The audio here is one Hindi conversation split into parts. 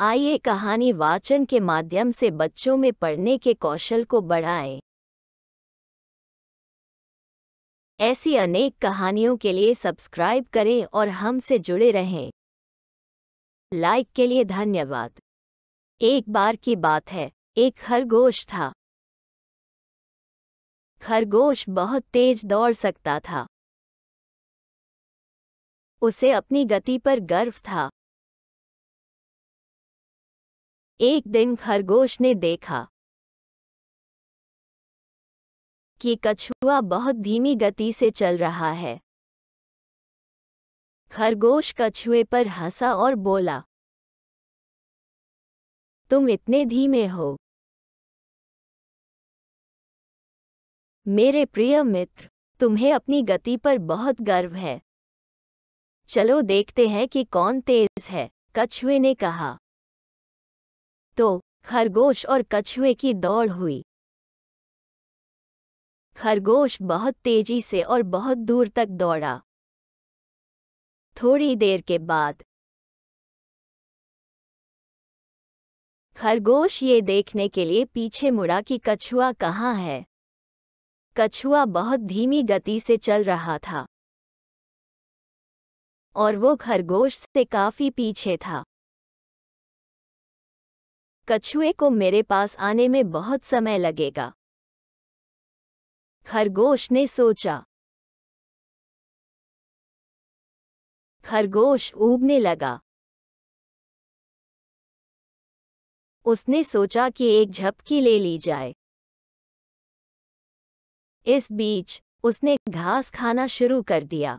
आइए कहानी वाचन के माध्यम से बच्चों में पढ़ने के कौशल को बढ़ाएं। ऐसी अनेक कहानियों के लिए सब्सक्राइब करें और हमसे जुड़े रहें लाइक के लिए धन्यवाद एक बार की बात है एक खरगोश था खरगोश बहुत तेज दौड़ सकता था उसे अपनी गति पर गर्व था एक दिन खरगोश ने देखा कि कछुआ बहुत धीमी गति से चल रहा है खरगोश कछुए पर हंसा और बोला तुम इतने धीमे हो मेरे प्रिय मित्र तुम्हें अपनी गति पर बहुत गर्व है चलो देखते हैं कि कौन तेज है कछुए ने कहा तो खरगोश और कछुए की दौड़ हुई खरगोश बहुत तेजी से और बहुत दूर तक दौड़ा थोड़ी देर के बाद खरगोश ये देखने के लिए पीछे मुड़ा कि कछुआ कहाँ है कछुआ बहुत धीमी गति से चल रहा था और वो खरगोश से काफी पीछे था कछुए को मेरे पास आने में बहुत समय लगेगा खरगोश ने सोचा खरगोश ऊबने लगा उसने सोचा कि एक झपकी ले ली जाए इस बीच उसने घास खाना शुरू कर दिया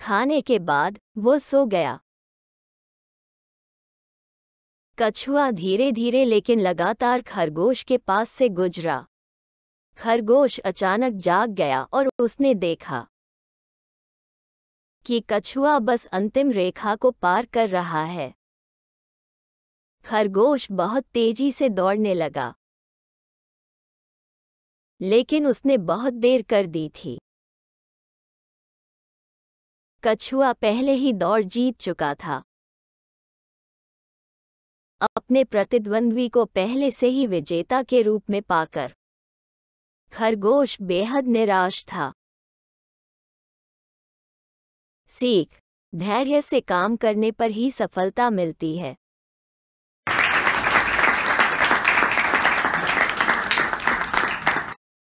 खाने के बाद वो सो गया कछुआ धीरे धीरे लेकिन लगातार खरगोश के पास से गुजरा खरगोश अचानक जाग गया और उसने देखा कि कछुआ बस अंतिम रेखा को पार कर रहा है खरगोश बहुत तेजी से दौड़ने लगा लेकिन उसने बहुत देर कर दी थी कछुआ पहले ही दौड़ जीत चुका था अपने प्रतिद्वंद्वी को पहले से ही विजेता के रूप में पाकर खरगोश बेहद निराश था सीख धैर्य से काम करने पर ही सफलता मिलती है